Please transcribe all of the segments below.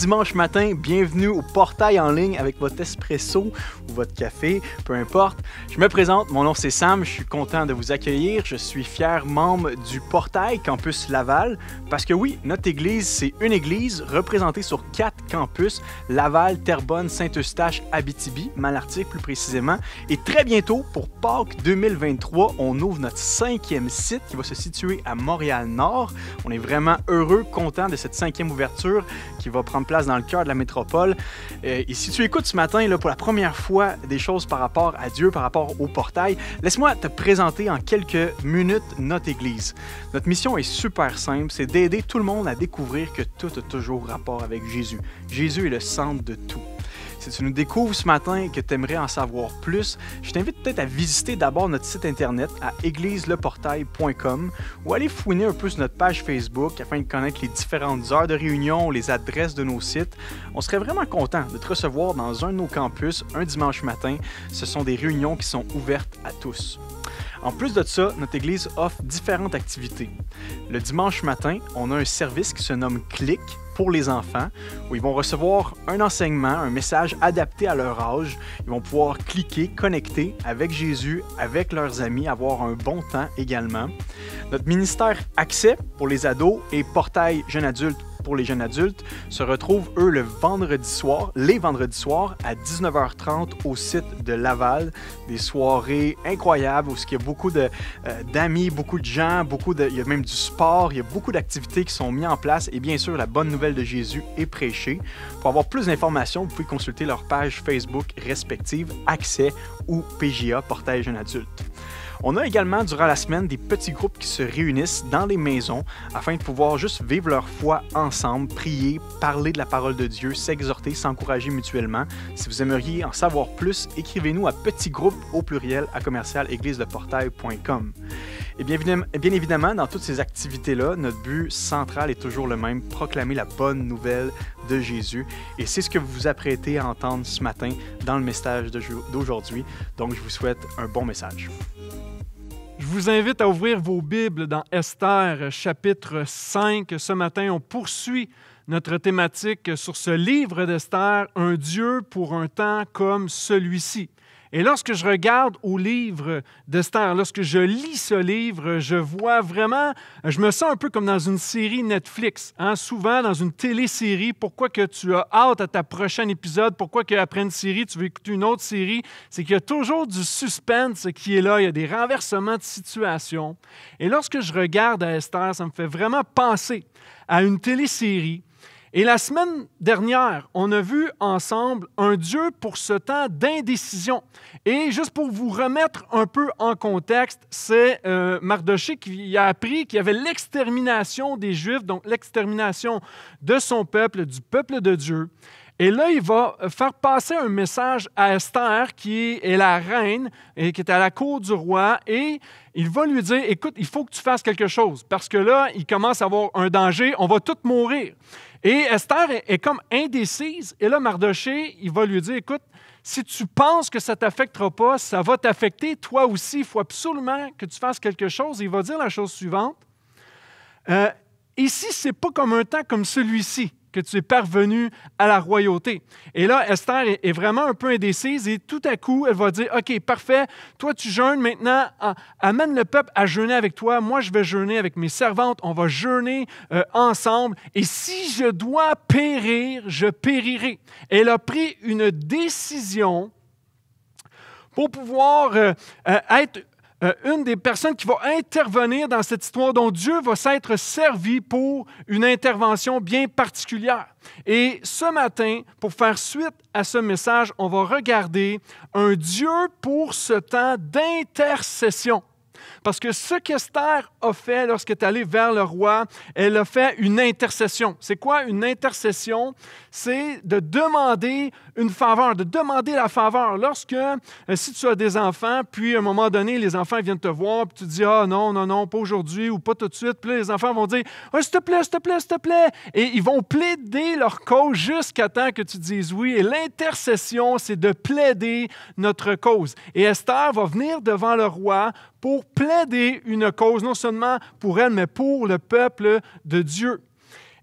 dimanche matin, bienvenue au portail en ligne avec votre espresso votre café, peu importe. Je me présente, mon nom c'est Sam, je suis content de vous accueillir. Je suis fier membre du portail Campus Laval parce que oui, notre église, c'est une église représentée sur quatre campus Laval, Terrebonne, Saint-Eustache, Abitibi, Malartic plus précisément. Et très bientôt, pour Pâques 2023, on ouvre notre cinquième site qui va se situer à Montréal-Nord. On est vraiment heureux, content de cette cinquième ouverture qui va prendre place dans le cœur de la métropole. Euh, et si tu écoutes ce matin, là, pour la première fois, des choses par rapport à Dieu, par rapport au portail, laisse-moi te présenter en quelques minutes notre Église. Notre mission est super simple, c'est d'aider tout le monde à découvrir que tout a toujours rapport avec Jésus. Jésus est le centre de tout. Si tu nous découvres ce matin et que tu aimerais en savoir plus, je t'invite peut-être à visiter d'abord notre site internet à égliseleportail.com ou aller fouiner un peu sur notre page Facebook afin de connaître les différentes heures de réunion, les adresses de nos sites. On serait vraiment content de te recevoir dans un de nos campus un dimanche matin. Ce sont des réunions qui sont ouvertes à tous. En plus de ça, notre église offre différentes activités. Le dimanche matin, on a un service qui se nomme Click pour les enfants, où ils vont recevoir un enseignement, un message adapté à leur âge. Ils vont pouvoir cliquer, connecter avec Jésus, avec leurs amis, avoir un bon temps également. Notre ministère Accès pour les ados et Portail Jeune Adulte pour les jeunes adultes, se retrouvent, eux, le vendredi soir, les vendredis soirs, à 19h30 au site de Laval. Des soirées incroyables où il y a beaucoup euh, d'amis, beaucoup de gens, beaucoup de, il y a même du sport, il y a beaucoup d'activités qui sont mises en place et bien sûr, la bonne nouvelle de Jésus est prêchée. Pour avoir plus d'informations, vous pouvez consulter leur page Facebook respective Accès ou PGA, Portail Jeune Adulte. On a également durant la semaine des petits groupes qui se réunissent dans les maisons afin de pouvoir juste vivre leur foi ensemble, prier, parler de la parole de Dieu, s'exhorter, s'encourager mutuellement. Si vous aimeriez en savoir plus, écrivez-nous à petit au pluriel à commerciale-église-le-portail.com. Et bien évidemment, dans toutes ces activités-là, notre but central est toujours le même, proclamer la bonne nouvelle de Jésus. Et c'est ce que vous vous apprêtez à entendre ce matin dans le message d'aujourd'hui. Donc, je vous souhaite un bon message. Je vous invite à ouvrir vos Bibles dans Esther euh, chapitre 5. Ce matin, on poursuit notre thématique sur ce livre d'Esther, Un Dieu pour un temps comme celui-ci. Et lorsque je regarde au livre de lorsque je lis ce livre, je vois vraiment, je me sens un peu comme dans une série Netflix, hein, souvent dans une télésérie. Pourquoi que tu as hâte à ta prochaine épisode? Pourquoi qu'après une série, tu veux écouter une autre série? C'est qu'il y a toujours du suspense qui est là, il y a des renversements de situation. Et lorsque je regarde à Esther, ça me fait vraiment penser à une télésérie et la semaine dernière, on a vu ensemble un Dieu pour ce temps d'indécision. Et juste pour vous remettre un peu en contexte, c'est euh, Mardoché qui a appris qu'il y avait l'extermination des Juifs, donc l'extermination de son peuple, du peuple de Dieu. Et là, il va faire passer un message à Esther, qui est la reine et qui est à la cour du roi, et il va lui dire, écoute, il faut que tu fasses quelque chose, parce que là, il commence à avoir un danger, on va tous mourir. Et Esther est, comme indécise. Et là, Mardoché, il va lui dire, écoute, si tu penses que ça ne t'affectera pas, ça va t'affecter toi aussi. Il faut absolument que tu fasses quelque chose. il va dire la chose suivante. Euh, ici, ce n'est pas comme un temps comme celui-ci que tu es parvenu à la royauté. Et là, Esther est vraiment un peu indécise et tout à coup, elle va dire, OK, parfait, toi tu jeûnes maintenant, amène le peuple à jeûner avec toi, moi je vais jeûner avec mes servantes, on va jeûner euh, ensemble, et si je dois périr, je périrai. Elle a pris une décision pour pouvoir euh, euh, être euh, une des personnes qui va intervenir dans cette histoire, dont Dieu va s'être servi pour une intervention bien particulière. Et ce matin, pour faire suite à ce message, on va regarder un Dieu pour ce temps d'intercession. Parce que ce qu'Esther a fait lorsqu'elle est allée vers le roi, elle a fait une intercession. C'est quoi une intercession? C'est de demander une faveur, de demander la faveur. Lorsque, euh, si tu as des enfants, puis à un moment donné, les enfants viennent te voir, puis tu dis, ah non, non, non, pas aujourd'hui ou pas tout de suite. Puis les enfants vont dire, oh, s'il te plaît, s'il te plaît, s'il te plaît. Et ils vont plaider leur cause jusqu'à temps que tu dises oui. Et l'intercession, c'est de plaider notre cause. Et Esther va venir devant le roi pour plaider une cause, non seulement pour elle, mais pour le peuple de Dieu.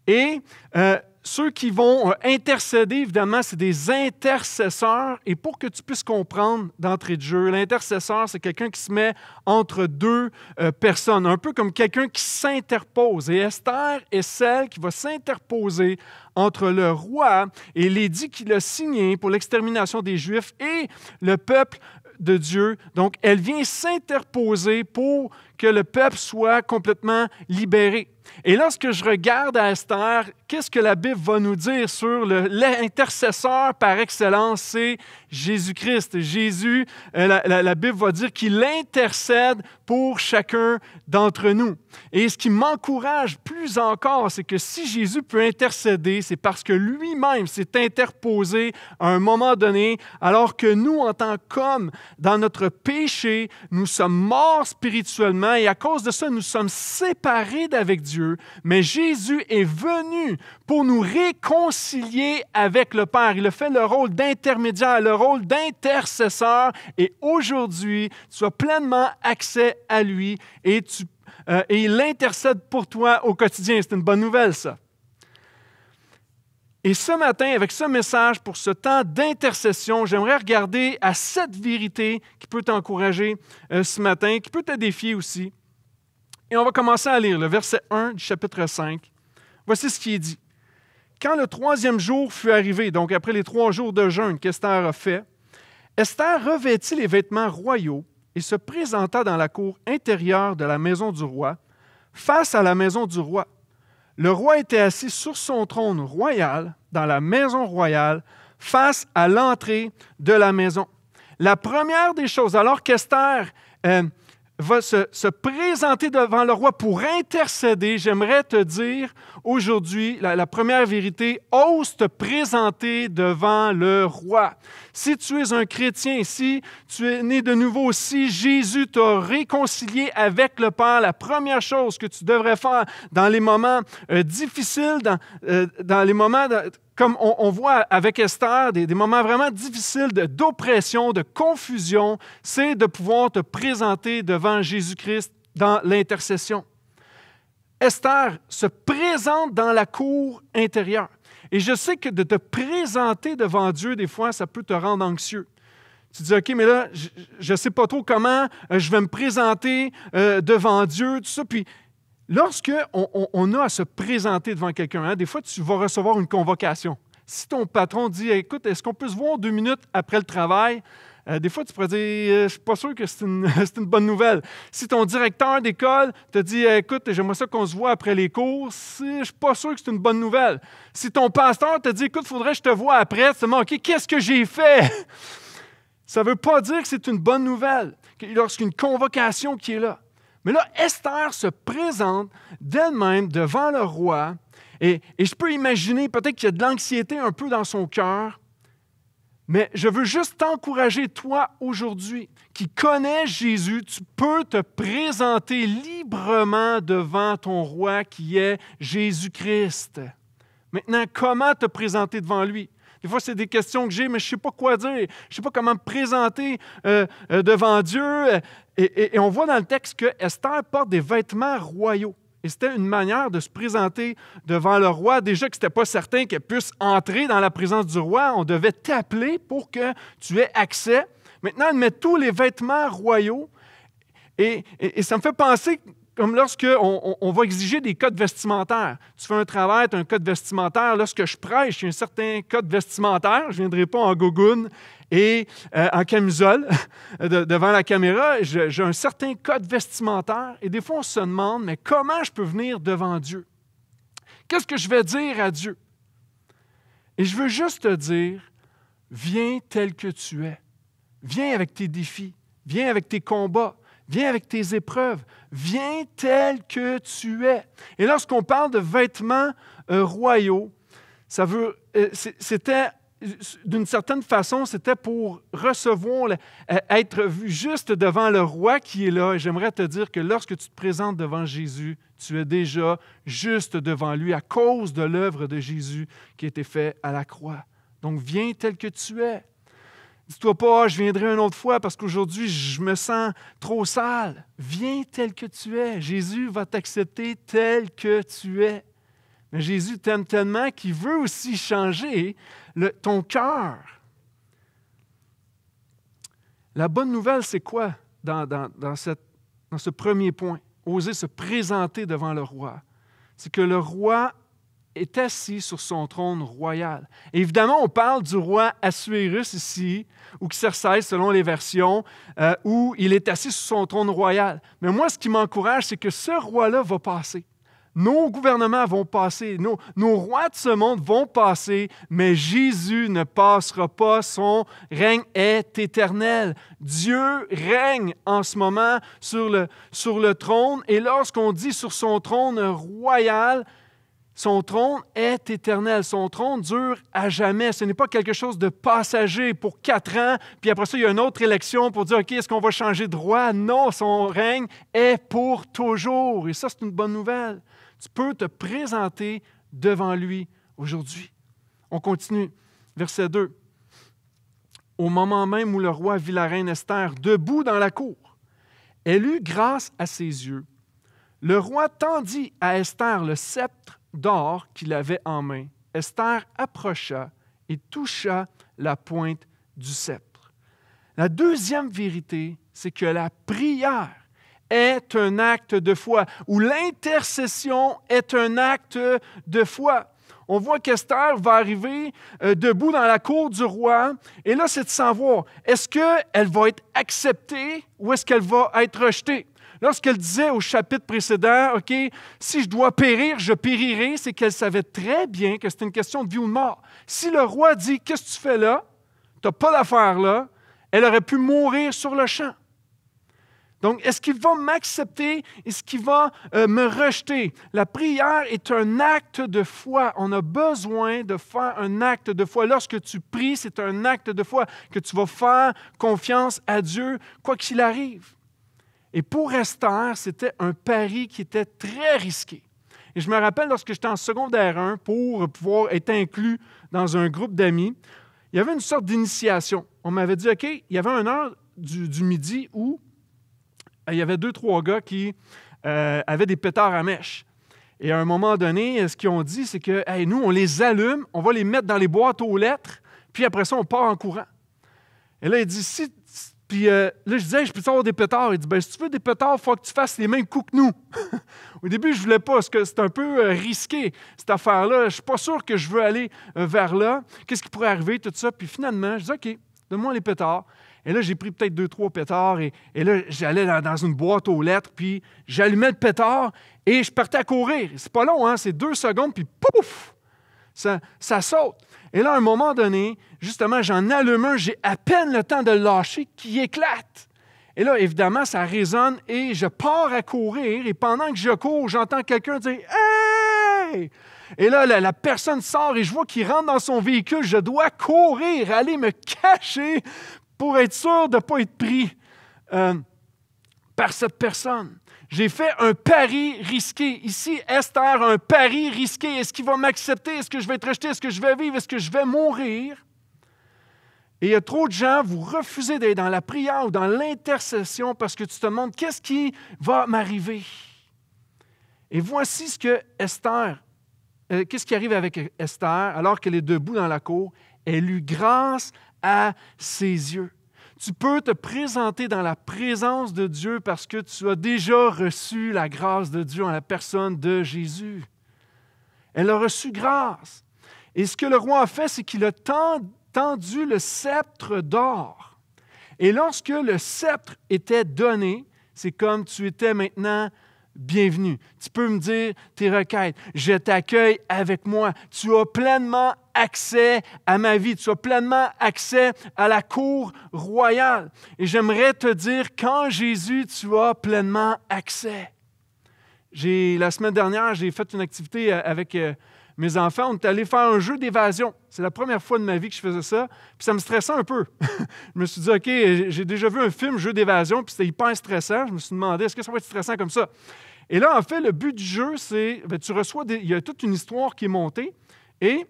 Et euh, ceux qui vont euh, intercéder, évidemment, c'est des intercesseurs. Et pour que tu puisses comprendre d'entrée de jeu, l'intercesseur, c'est quelqu'un qui se met entre deux euh, personnes, un peu comme quelqu'un qui s'interpose. Et Esther est celle qui va s'interposer entre le roi et l'édit qu'il a signé pour l'extermination des Juifs et le peuple de Dieu. Donc, elle vient s'interposer pour que le peuple soit complètement libéré. Et lorsque je regarde à Esther, qu'est-ce que la Bible va nous dire sur l'intercesseur par excellence, c'est Jésus-Christ. Jésus, euh, la, Bible va dire qu'il intercède pour chacun d'entre nous. Et ce qui m'encourage plus encore, c'est que si Jésus peut intercéder, c'est parce que lui-même s'est interposé à un moment donné, alors que nous, en tant qu'hommes, dans notre péché, nous sommes morts spirituellement et à cause de ça, nous sommes séparés d'avec Dieu, mais Jésus est venu pour nous réconcilier avec le Père. Il a fait le rôle d'intermédiaire, le rôle d'intercesseur et aujourd'hui, tu as pleinement accès à lui et, euh, et il intercède pour toi au quotidien. C'est une bonne nouvelle, ça. Et ce matin, avec ce message pour ce temps d'intercession, j'aimerais regarder à cette vérité qui peut t'encourager euh, ce matin, qui peut te défier aussi. Et on va commencer à lire le verset 1 du chapitre 5. Voici ce qui est dit. Quand le troisième jour fut arrivé, donc après les trois jours de jeûne qu'Esther a fait, Esther revêtit les vêtements royaux et se présenta dans la cour intérieure de la maison du roi, face à la maison du roi le roi était assis sur son trône royal, dans la maison royale, face à l'entrée de la maison. La première des choses, alors qu'Esther euh, va se, présenter devant le roi pour intercéder, j'aimerais te dire aujourd'hui la, première vérité, ose te présenter devant le roi. Si tu es un chrétien, si tu es né de nouveau, si Jésus t'a réconcilié avec le Père, la première chose que tu devrais faire dans les moments euh, difficiles, dans, euh, dans les moments comme on, voit avec Esther, des, moments vraiment difficiles d'oppression, de, confusion, c'est de pouvoir te présenter devant Jésus-Christ dans l'intercession. Esther se présente dans la cour intérieure. Et je sais que de te présenter devant Dieu, des fois, ça peut te rendre anxieux. Tu dis, OK, mais là, je ne sais pas trop comment euh, je vais me présenter euh, devant Dieu, tout ça lorsque on, a à se présenter devant quelqu'un, hein, des fois, tu vas recevoir une convocation. Si ton patron dit Écoute, est-ce qu'on peut se voir deux minutes après le travail euh, des fois, tu pourrais dire, euh, je ne suis pas sûr que c'est une, bonne nouvelle. Si ton directeur d'école te dit, euh, écoute, j'aimerais ça qu'on se voit après les cours, je ne suis pas sûr que c'est une bonne nouvelle. Si ton pasteur te dit, écoute, il faudrait que je te vois après, tu te demandes, qu'est-ce que j'ai fait? Ça ne veut pas dire que c'est une bonne nouvelle lorsqu'une convocation qui est là. Mais là, Esther se présente d'elle-même devant le roi. Et, je peux imaginer peut-être qu'il y a de l'anxiété un peu dans son cœur. Mais je veux juste t'encourager, toi, aujourd'hui, qui connais Jésus, tu peux te présenter librement devant ton roi qui est Jésus-Christ. Maintenant, comment te présenter devant lui? Des fois, c'est des questions que j'ai, mais je ne sais pas quoi dire. Je ne sais pas comment me présenter euh, euh, devant Dieu. Euh, et, on voit dans le texte que Esther porte des vêtements royaux. Et c'était une manière de se présenter devant le roi. Déjà que ce n'était pas certain qu'elle puisse entrer dans la présence du roi, on devait t'appeler pour que tu aies accès. Maintenant, elle met tous les vêtements royaux. Et, et, ça me fait penser comme lorsqu'on va exiger des codes vestimentaires. Tu fais un travail, tu as un code vestimentaire. Lorsque je prêche, j'ai un certain code vestimentaire. Je ne viendrai pas en gogoune et euh, en camisole devant la caméra. J'ai un certain code vestimentaire. Et des fois, on se demande, mais comment je peux venir devant Dieu? Qu'est-ce que je vais dire à Dieu? Et je veux juste te dire, viens tel que tu es. Viens avec tes défis. Viens avec tes combats. Viens avec tes épreuves. Viens tel que tu es. Et lorsqu'on parle de vêtements euh, royaux, ça veut, euh, c'était d'une certaine façon, c'était pour recevoir, euh, être vu juste devant le roi qui est là. J'aimerais te dire que lorsque tu te présentes devant Jésus, tu es déjà juste devant lui à cause de l'œuvre de Jésus qui a été faite à la croix. Donc viens tel que tu es. Dis-toi pas, ah, je viendrai une autre fois parce qu'aujourd'hui, je me sens trop sale. Viens tel que tu es. Jésus va t'accepter tel que tu es. Mais Jésus t'aime tellement qu'il veut aussi changer le, ton cœur. La bonne nouvelle, c'est quoi dans, dans ce premier point? Oser se présenter devant le roi. C'est que le roi est assis sur son trône royal. évidemment, on parle du roi Assuérus ici, ou Xerxès selon les versions, euh, où il est assis sur son trône royal. Mais moi, ce qui m'encourage, c'est que ce roi-là va passer. Nos gouvernements vont passer, nos, nos rois de ce monde vont passer, mais Jésus ne passera pas, son règne est éternel. Dieu règne en ce moment sur le, sur le trône, et lorsqu'on dit sur son trône royal, son trône est éternel. Son trône dure à jamais. Ce n'est pas quelque chose de passager pour quatre ans, puis après ça, il y a une autre élection pour dire, OK, est-ce qu'on va changer de roi? Non, son règne est pour toujours. Et ça, c'est une bonne nouvelle. Tu peux te présenter devant lui aujourd'hui. On continue. Verset 2. Au moment même où le roi vit la reine Esther debout dans la cour, elle eut grâce à ses yeux. Le roi tendit à Esther le sceptre d'or qu'il avait en main, Esther approcha et toucha la pointe du sceptre. La deuxième vérité, c'est que la prière est un acte de foi, ou l'intercession est un acte de foi. On voit qu'Esther va arriver euh, debout dans la cour du roi. Et là, c'est de voir. est-ce qu'elle va être acceptée ou est-ce qu'elle va être rejetée? Lorsqu'elle disait au chapitre précédent, OK, si je dois périr, je périrai, c'est qu'elle savait très bien que c'était une question de vie ou de mort. Si le roi dit, qu'est-ce que tu fais là? Tu n'as pas d'affaire là, elle aurait pu mourir sur le champ. Donc, est-ce qu'il va m'accepter? Est-ce qu'il va euh, me rejeter? La prière est un acte de foi. On a besoin de faire un acte de foi. Lorsque tu pries, c'est un acte de foi que tu vas faire confiance à Dieu, quoi qu'il arrive. Et pour Esther, c'était un pari qui était très risqué. Et je me rappelle lorsque j'étais en secondaire 1 pour pouvoir être inclus dans un groupe d'amis, il y avait une sorte d'initiation. On m'avait dit, OK, il y avait une heure du, du midi où ah, il y avait deux, trois gars qui euh, avaient des pétards à mèche. Et à un moment donné, ce qu'ils ont dit, c'est que nous, on les allume, on va les mettre dans les boîtes aux lettres, puis après ça, on part en courant. Et là, il dit si. Puis euh, là, je disais, je peux avoir des pétards. Il dit, ben, si tu veux des pétards, il faut que tu fasses les mêmes coups que nous. Au début, je ne voulais pas, parce que c'est un peu euh, risqué, cette affaire-là. Je ne suis pas sûr que je veux aller vers là. Qu'est-ce qui pourrait arriver, tout ça. Puis finalement, je dis, OK, donne-moi les pétards. Et là, j'ai pris peut-être deux, trois pétards. Et, et là, j'allais dans, une boîte aux lettres, puis j'allumais le pétard et je partais à courir. C'est pas long, hein? C'est deux secondes, puis pouf! Ça, ça saute. Et là, à un moment donné, justement, j'en allume un, j'ai à peine le temps de le lâcher, qui éclate. Et là, évidemment, ça résonne et je pars à courir. Et pendant que je cours, j'entends quelqu'un dire Hey! Et là, la, la, personne sort et je vois qu'il rentre dans son véhicule. Je dois courir, aller me cacher pour être sûr de ne pas être pris euh, par cette personne. J'ai fait un pari risqué. Ici, Esther, un pari risqué. Est-ce qu'il va m'accepter? Est-ce que je vais être rejeté? Est-ce que je vais vivre? Est-ce que je vais mourir? Et il y a trop de gens, vous refusez d'être dans la prière ou dans l'intercession parce que tu te demandes qu'est-ce qui va m'arriver. Et voici ce que Esther, euh, qu'est-ce qui arrive avec Esther alors qu'elle est debout dans la cour. Elle eut grâce à ses yeux. Tu peux te présenter dans la présence de Dieu parce que tu as déjà reçu la grâce de Dieu en la personne de Jésus. Elle a reçu grâce. Et ce que le roi a fait, c'est qu'il a tendu le sceptre d'or. Et lorsque le sceptre était donné, c'est comme tu étais maintenant bienvenue. Tu peux me dire tes requêtes. Je t'accueille avec moi. Tu as pleinement accès à ma vie. Tu as pleinement accès à la cour royale. Et j'aimerais te dire quand Jésus, tu as pleinement accès. la semaine dernière, j'ai fait une activité euh, avec euh, mes enfants. On est allé faire un jeu d'évasion. C'est la première fois de ma vie que je faisais ça. Puis ça me stressait un peu. je me suis dit, OK, j'ai déjà vu un film, jeu d'évasion, puis c'était hyper stressant. Je me suis demandé, est-ce que ça va être stressant comme ça? Et là, en fait, le but du jeu, c'est ben, tu reçois il y a toute une histoire qui est montée et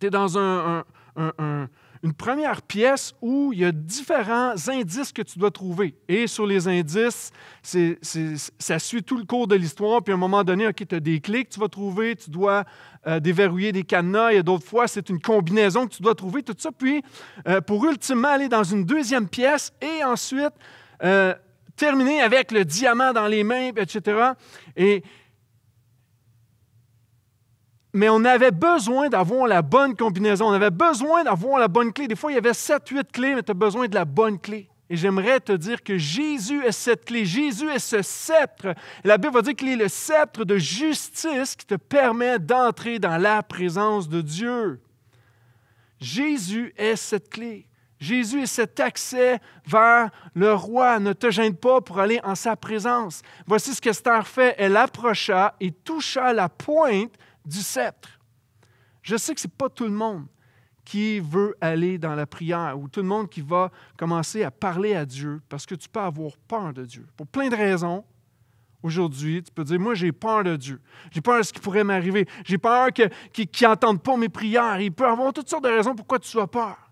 tu es dans une première pièce où il y a différents indices que tu dois trouver. Et sur les indices, ça suit tout le cours de l'histoire. Puis à un moment donné, OK, tu as des clés que tu vas trouver, tu dois euh, déverrouiller des cadenas. Et d'autres fois, c'est une combinaison que tu dois trouver, tout ça. Puis euh, pour ultimement aller dans une deuxième pièce et ensuite. Euh, terminé avec le diamant dans les mains, etc. Et, mais on avait besoin d'avoir la bonne combinaison, on avait besoin d'avoir la bonne clé. Des fois, il y avait sept, huit clés, mais tu as besoin de la bonne clé. Et j'aimerais te dire que Jésus est cette clé, Jésus est ce sceptre. La Bible va dire qu'il est le sceptre de justice qui te permet d'entrer dans la présence de Dieu. Jésus est cette clé. Jésus est cet accès vers le roi. Ne te gêne pas pour aller en sa présence. Voici ce que Star fait. Elle approcha et toucha la pointe du sceptre. Je sais que ce n'est pas tout le monde qui veut aller dans la prière ou tout le monde qui va commencer à parler à Dieu parce que tu peux avoir peur de Dieu. Pour plein de raisons, aujourd'hui, tu peux dire, moi j'ai peur de Dieu. J'ai peur de ce qui pourrait m'arriver. J'ai peur qu'ils qui n'entendent pas mes prières. Il peut avoir toutes sortes de raisons pourquoi tu as peur.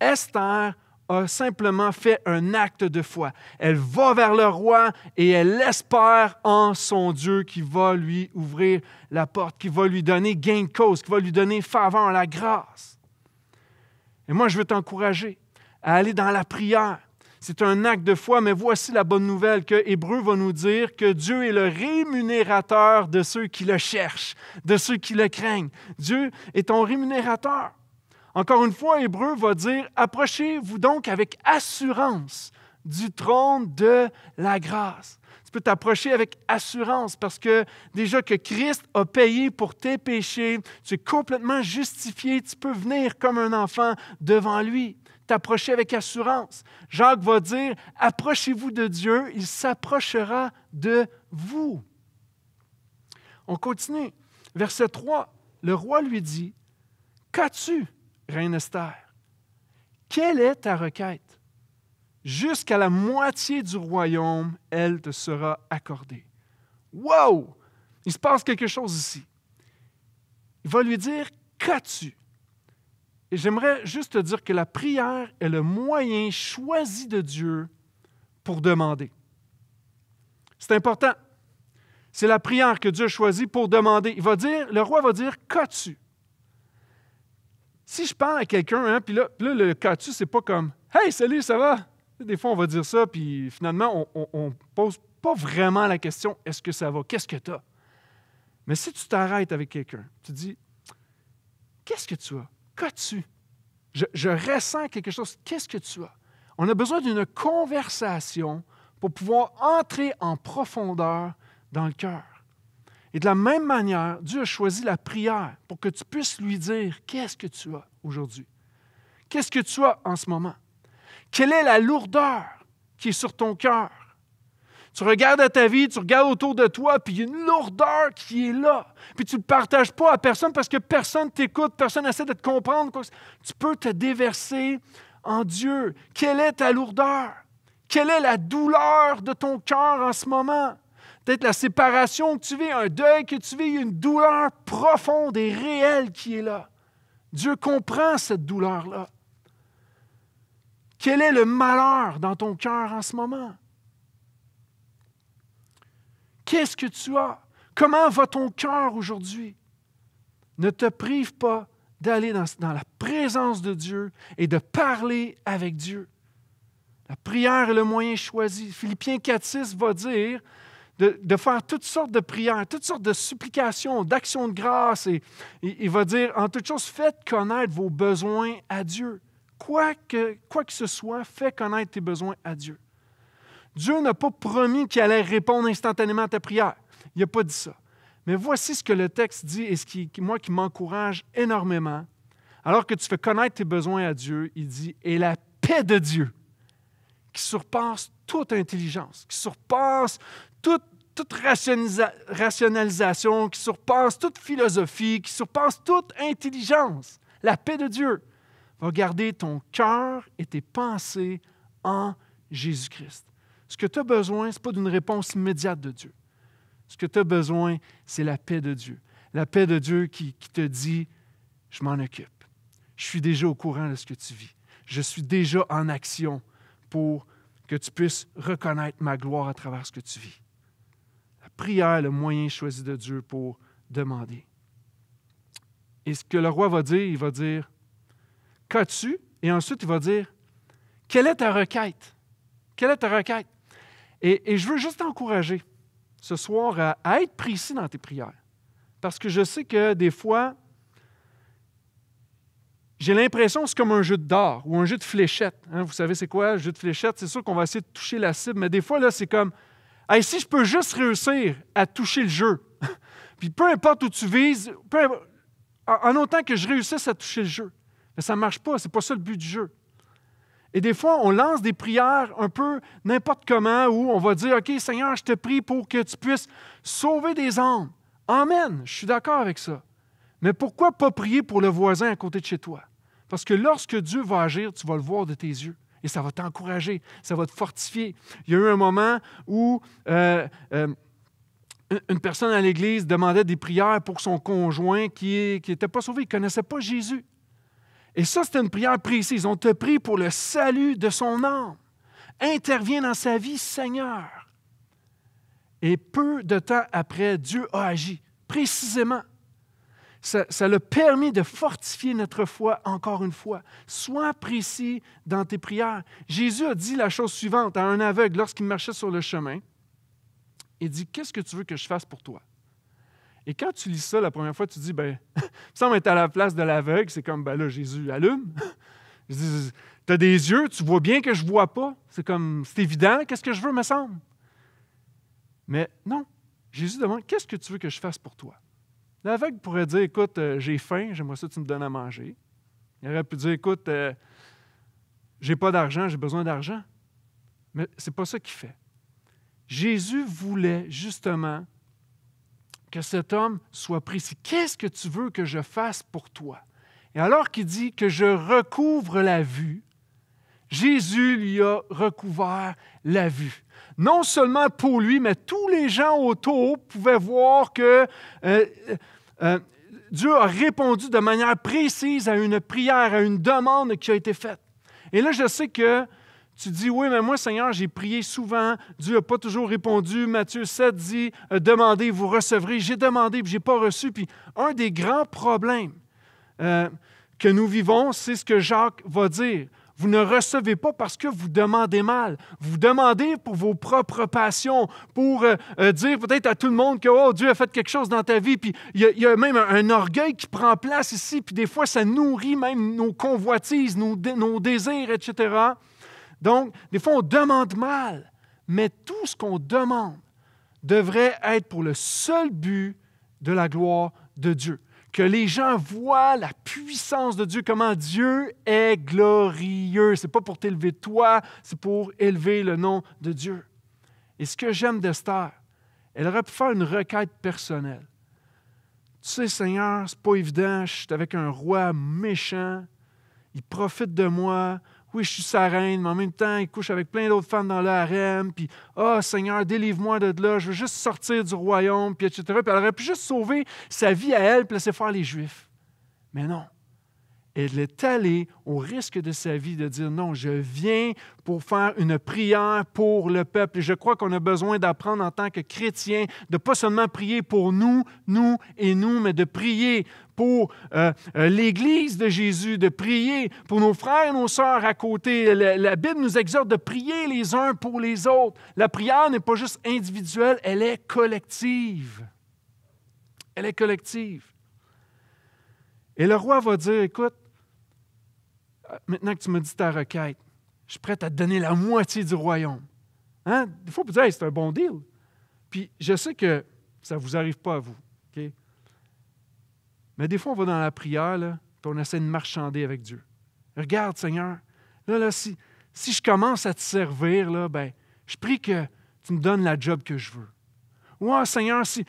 Esther a simplement fait un acte de foi. Elle va vers le roi et elle espère en son Dieu qui va lui ouvrir la porte, qui va lui donner gain de cause, qui va lui donner faveur, la grâce. Et moi, je veux t'encourager à aller dans la prière. C'est un acte de foi, mais voici la bonne nouvelle que Hébreu va nous dire que Dieu est le rémunérateur de ceux qui le cherchent, de ceux qui le craignent. Dieu est ton rémunérateur. Encore une fois, Hébreu va dire, approchez-vous donc avec assurance du trône de la grâce. Tu peux t'approcher avec assurance parce que déjà que Christ a payé pour tes péchés, tu es complètement justifié, tu peux venir comme un enfant devant lui t'approcher avec assurance. Jacques va dire, approchez-vous de Dieu, il s'approchera de vous. On continue. Verset 3, le roi lui dit, Qu'as-tu Reine Esther, quelle est ta requête? Jusqu'à la moitié du royaume, elle te sera accordée. Wow! Il se passe quelque chose ici. Il va lui dire, qu'as-tu? Et j'aimerais juste te dire que la prière est le moyen choisi de Dieu pour demander. C'est important. C'est la prière que Dieu choisit pour demander. Il va dire, le roi va dire, qu'as-tu? si je parle à quelqu'un, hein, puis là, le cas-tu, c'est pas comme Hey, salut, ça va? Des fois, on va dire ça, puis finalement, on ne pose pas vraiment la question Est-ce que ça va? Qu'est-ce que tu as? Mais si tu t'arrêtes avec quelqu'un, tu dis Qu'est-ce que tu as? Qu'as-tu? Je, je, ressens quelque chose. Qu'est-ce que tu as? On a besoin d'une conversation pour pouvoir entrer en profondeur dans le cœur. Et de la même manière, Dieu a choisi la prière pour que tu puisses lui dire qu'est-ce que tu as aujourd'hui. Qu'est-ce que tu as en ce moment? Quelle est la lourdeur qui est sur ton cœur? Tu regardes à ta vie, tu regardes autour de toi, puis il y a une lourdeur qui est là. Puis tu ne le partages pas à personne parce que personne t'écoute, personne n'essaie de te comprendre. Tu peux te déverser en Dieu. Quelle est ta lourdeur? Quelle est la douleur de ton cœur en ce moment? peut-être la séparation que tu vis, un deuil que tu vis, une douleur profonde et réelle qui est là. Dieu comprend cette douleur-là. Quel est le malheur dans ton cœur en ce moment? Qu'est-ce que tu as? Comment va ton cœur aujourd'hui? Ne te prive pas d'aller dans, la présence de Dieu et de parler avec Dieu. La prière est le moyen choisi. Philippiens 4.6 va dire, de, faire toutes sortes de prières, toutes sortes de supplications, d'actions de grâce. Et, il va dire, en toute chose, faites connaître vos besoins à Dieu. Quoi que, quoi que ce soit, fais connaître tes besoins à Dieu. Dieu n'a pas promis qu'il allait répondre instantanément à ta prière. Il n'a pas dit ça. Mais voici ce que le texte dit et ce qui, moi, qui m'encourage énormément. Alors que tu fais connaître tes besoins à Dieu, il dit, et la paix de Dieu, qui surpasse toute intelligence, qui surpasse toute, rationalisation qui surpasse toute philosophie, qui surpasse toute intelligence. La paix de Dieu va garder ton cœur et tes pensées en Jésus-Christ. Ce que tu as besoin, ce n'est pas d'une réponse immédiate de Dieu. Ce que tu as besoin, c'est la paix de Dieu. La paix de Dieu qui te dit, je m'en occupe. Je suis déjà au courant de ce que tu vis. Je suis déjà en action pour que tu puisses reconnaître ma gloire à travers ce que tu vis prière, le moyen choisi de Dieu pour demander. Et ce que le roi va dire, il va dire Qu'as-tu Et ensuite, il va dire Quelle est ta requête Quelle est ta requête Et, je veux juste t'encourager ce soir à, être précis dans tes prières. Parce que je sais que des fois, j'ai l'impression que c'est comme un jeu de d'or ou un jeu de fléchette. Hein. vous savez, c'est quoi un jeu de fléchette? C'est sûr qu'on va essayer de toucher la cible, mais des fois, là, c'est comme si je peux juste réussir à toucher le jeu, puis peu importe où tu vises, en autant que je réussisse à toucher le jeu, mais ça ne marche pas, c'est pas ça le but du jeu. Et des fois, on lance des prières un peu n'importe comment où on va dire OK, Seigneur, je te prie pour que tu puisses sauver des âmes. Amen, je suis d'accord avec ça. Mais pourquoi pas prier pour le voisin à côté de chez toi? Parce que lorsque Dieu va agir, tu vas le voir de tes yeux et ça va t'encourager, ça va te fortifier. Il y a eu un moment où euh, euh, une personne à l'église demandait des prières pour son conjoint qui n'était pas sauvé, qui ne connaissait pas Jésus. Et ça, c'était une prière précise. On te prie pour le salut de son âme. Interviens dans sa vie, Seigneur. Et peu de temps après, Dieu a agi, précisément ça, ça l'a permis de fortifier notre foi encore une fois. Sois précis dans tes prières. Jésus a dit la chose suivante à un aveugle lorsqu'il marchait sur le chemin. Il dit, qu'est-ce que tu veux que je fasse pour toi? Et quand tu lis ça la première fois, tu dis, ben, ça me être à la place de l'aveugle, c'est comme, ben là, Jésus allume. Je dis, as des yeux, tu vois bien que je vois pas. C'est comme, c'est évident, qu'est-ce que je veux, me semble? Mais non, Jésus demande, qu'est-ce que tu veux que je fasse pour toi? L'aveugle pourrait dire Écoute, euh, j'ai faim, j'aimerais ça que tu me donnes à manger. Il aurait pu dire Écoute, euh, j'ai pas d'argent, j'ai besoin d'argent. Mais c'est pas ça qu'il fait. Jésus voulait justement que cet homme soit précis. Qu'est-ce que tu veux que je fasse pour toi? Et alors qu'il dit que je recouvre la vue, Jésus lui a recouvert la vue. Non seulement pour lui, mais tous les gens autour pouvaient voir que euh, euh, Dieu a répondu de manière précise à une prière, à une demande qui a été faite. Et là, je sais que tu dis, oui, mais moi, Seigneur, j'ai prié souvent, Dieu n'a pas toujours répondu. Matthieu 7 dit, euh, demandez, vous recevrez. J'ai demandé, puis je pas reçu. Puis un des grands problèmes euh, que nous vivons, c'est ce que Jacques va dire. Vous ne recevez pas parce que vous demandez mal. Vous demandez pour vos propres passions, pour euh, euh, dire peut-être à tout le monde que oh, Dieu a fait quelque chose dans ta vie. Puis il y, a même un, orgueil qui prend place ici, puis des fois ça nourrit même nos convoitises, nos désirs, etc. Donc, des fois on demande mal, mais tout ce qu'on demande devrait être pour le seul but de la gloire de Dieu que les gens voient la puissance de Dieu, comment Dieu est glorieux. Ce n'est pas pour t'élever toi, c'est pour élever le nom de Dieu. Et ce que j'aime d'Esther, elle aurait pu faire une requête personnelle. Tu sais, Seigneur, c'est pas évident, je suis avec un roi méchant, il profite de moi, oui, je suis sa reine, mais en même temps, il couche avec plein d'autres femmes dans le harem, puis oh, Seigneur, délivre-moi de là, je veux juste sortir du royaume, puis etc. Puis elle aurait pu juste sauver sa vie à elle, puis laisser faire les Juifs. Mais non elle est allée au risque de sa vie de dire non, je viens pour faire une prière pour le peuple. Et je crois qu'on a besoin d'apprendre en tant que chrétiens de pas seulement prier pour nous, nous et nous, mais de prier pour euh, euh, l'Église de Jésus, de prier pour nos frères et nos sœurs à côté. la Bible nous exhorte de prier les uns pour les autres. La prière n'est pas juste individuelle, elle est collective. Elle est collective. Et le roi va dire, écoute, maintenant que tu me dis ta requête, je suis prêt à te donner la moitié du royaume. Hein? Des fois, vous dire, c'est un bon deal. Puis je sais que ça ne vous arrive pas à vous. Mais des fois, on va dans la prière, puis on essaie de marchander avec Dieu. Regarde, Seigneur, là, si, je commence à te servir, là, ben, je prie que tu me donnes la job que je veux. Ou, ah, Seigneur, si.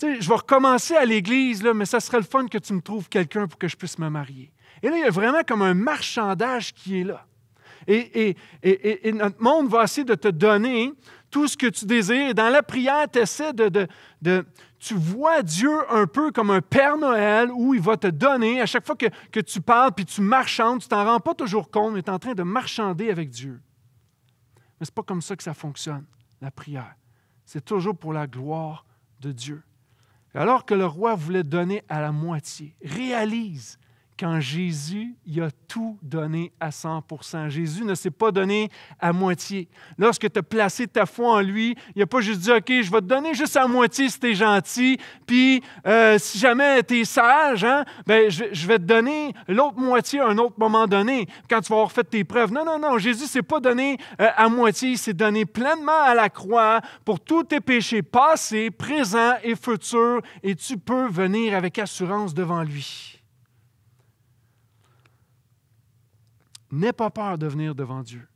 je vais recommencer à l'église, mais ça serait le fun que tu me trouves quelqu'un pour que je puisse me marier. Et là, il y a vraiment comme un marchandage qui est là. Et, notre monde va essayer de te donner tout ce que tu désires. Et dans la prière, tu essaies de, de, Tu vois Dieu un peu comme un Père Noël où il va te donner, à chaque fois que, que tu parles puis tu marchandes, tu t'en rends pas toujours compte, mais tu es en train de marchander avec Dieu. Mais ce n'est pas comme ça que ça fonctionne, la prière. C'est toujours pour la gloire de Dieu. Alors que le roi voulait donner à la moitié, réalise quand Jésus il a tout donné à 100 Jésus ne s'est pas donné à moitié. Lorsque tu as placé ta foi en lui, il n'a pas juste dit, OK, je vais te donner juste à moitié si tu es gentil, puis euh, si jamais tu es sage, hein, ben, je, vais te donner l'autre moitié à un autre moment donné, quand tu vas avoir fait tes preuves. Non, non, non, Jésus ne s'est pas donné euh, à moitié, C'est donné pleinement à la croix pour tous tes péchés passés, présents et futurs, et tu peux venir avec assurance devant lui. N'aie pas peur de venir devant Dieu.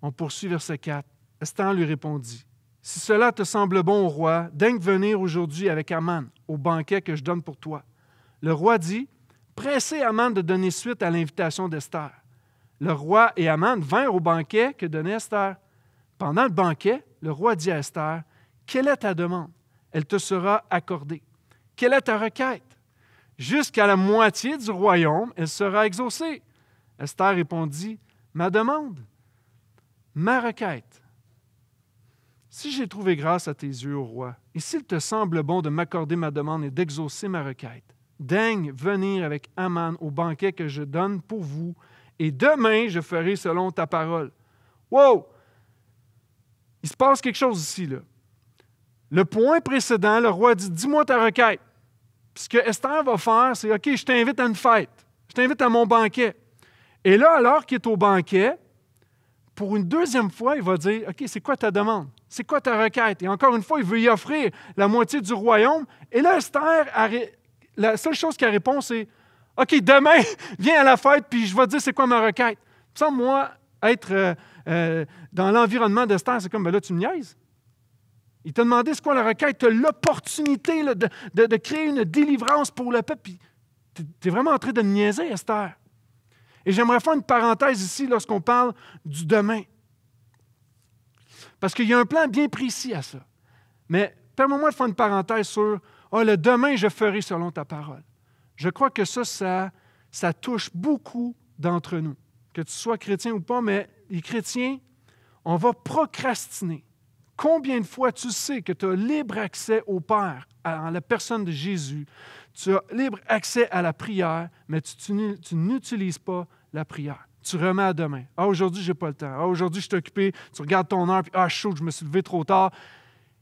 On poursuit verset 4. Estan lui répondit Si cela te semble bon, roi, daigne venir aujourd'hui avec Aman au banquet que je donne pour toi. Le roi dit Pressez Aman de donner suite à l'invitation d'Esther. Le roi et Aman vinrent au banquet que donnait Esther. Pendant le banquet, le roi dit à Esther Quelle est ta demande Elle te sera accordée. Quelle est ta requête Jusqu'à la moitié du royaume, elle sera exaucée. Esther répondit, Ma demande, ma requête. Si j'ai trouvé grâce à tes yeux, ô roi, et s'il te semble bon de m'accorder ma demande et d'exaucer ma requête, daigne venir avec Aman au banquet que je donne pour vous, et demain je ferai selon ta parole. Wow! Il se passe quelque chose ici, là. Le point précédent, le roi dit Dis-moi ta requête. puisque que Esther va faire, c'est OK, je t'invite à une fête. Je t'invite à mon banquet. Et là, alors qu'il est au banquet, pour une deuxième fois, il va dire, OK, c'est quoi ta demande? C'est quoi ta requête? Et encore une fois, il veut y offrir la moitié du royaume. Et là, Esther, la seule chose qu'elle répond, c'est, OK, demain, viens à la fête, puis je vais te dire c'est quoi ma requête. Sans moi, être euh, euh, dans l'environnement d'Esther, c'est comme, ben là, tu me niaises. Il t'a demandé c'est quoi la requête, tu as l'opportunité de, créer une délivrance pour le peuple, tu es, vraiment en train de niaiser, Esther. Et j'aimerais faire une parenthèse ici lorsqu'on parle du demain. Parce qu'il y a un plan bien précis à ça. Mais permets-moi de faire une parenthèse sur oh, le demain, je ferai selon ta parole. Je crois que ça, ça touche beaucoup d'entre nous. Que tu sois chrétien ou pas, mais les chrétiens, on va procrastiner. Combien de fois tu sais que tu as libre accès au Père en la personne de Jésus? Tu as libre accès à la prière, mais tu, n'utilises pas la prière. Tu remets à demain. Ah, aujourd'hui, je n'ai pas le temps. Ah, aujourd'hui, je suis occupé. Tu regardes ton heure, puis ah, chaud, je me suis levé trop tard.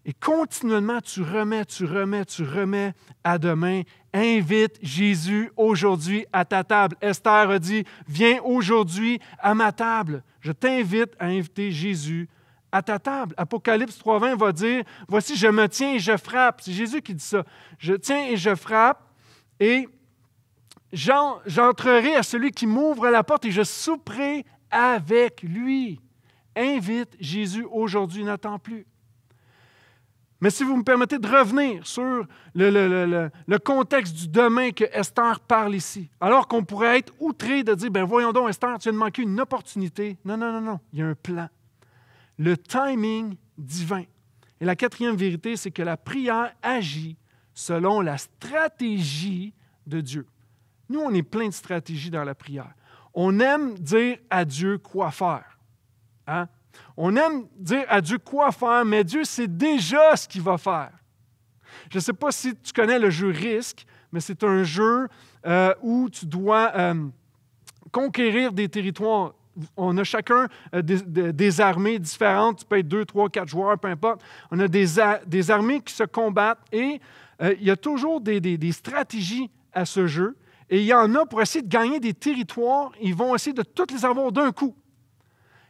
Et continuellement, tu remets, tu remets, tu remets à demain. Invite Jésus aujourd'hui à ta table. Esther a dit, viens aujourd'hui à ma table. Je t'invite à inviter Jésus à ta table. Apocalypse 3.20 va dire, voici, je me tiens et je frappe. C'est Jésus qui dit ça. Je tiens et je frappe et j'entrerai à celui qui m'ouvre la porte et je souperai avec lui. Invite Jésus aujourd'hui, n'attends plus. Mais si vous me permettez de revenir sur le, contexte du demain que Esther parle ici, alors qu'on pourrait être outré de dire, ben voyons donc Esther, tu viens de une opportunité. Non, non, non, non, il y a un plan le timing divin. Et la quatrième vérité, c'est que la prière agit selon la stratégie de Dieu. Nous, on est plein de stratégies dans la prière. On aime dire à Dieu quoi faire. Hein? On aime dire à Dieu quoi faire, mais Dieu sait déjà ce qu'il va faire. Je ne sais pas si tu connais le jeu Risque, mais c'est un jeu euh, où tu dois euh, conquérir des territoires on a chacun euh, des, armées différentes, tu peux être deux, trois, quatre joueurs, peu importe. On a des, armées qui se combattent et euh, il y a toujours des, stratégies à ce jeu. Et il y en a pour essayer de gagner des territoires, ils vont essayer de toutes les avoir d'un coup.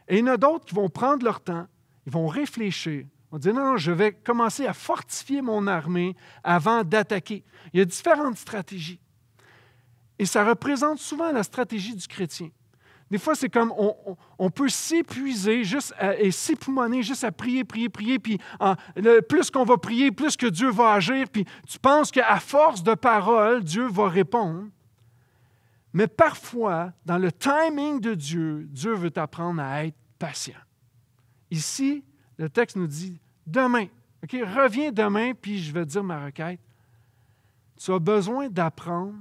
Et il y en a d'autres qui vont prendre leur temps, ils vont réfléchir. On dit non, non, je vais commencer à fortifier mon armée avant d'attaquer. Il y a différentes stratégies. Et ça représente souvent la stratégie du chrétien. Des fois, c'est comme on, peut s'épuiser juste et s'époumoner juste à prier, prier, prier. Puis plus qu'on va prier, plus que Dieu va agir. Puis tu penses qu'à force de parole, Dieu va répondre. Mais parfois, dans le timing de Dieu, Dieu veut t'apprendre à être patient. Ici, le texte nous dit demain. OK, reviens demain, puis je vais dire ma requête. Tu as besoin d'apprendre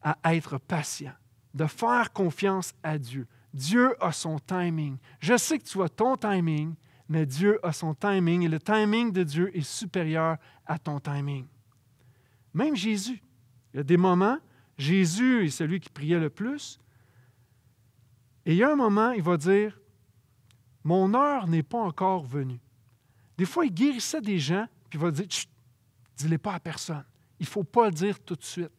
à être patient de faire confiance à Dieu. Dieu a son timing. Je sais que tu as ton timing, mais Dieu a son timing et le timing de Dieu est supérieur à ton timing. Même Jésus, il y a des moments, Jésus est celui qui priait le plus, et il y a un moment, il va dire, mon heure n'est pas encore venue. Des fois, il guérissait des gens, puis il va dire, dis-les pas à personne. Il ne faut pas le dire tout de suite.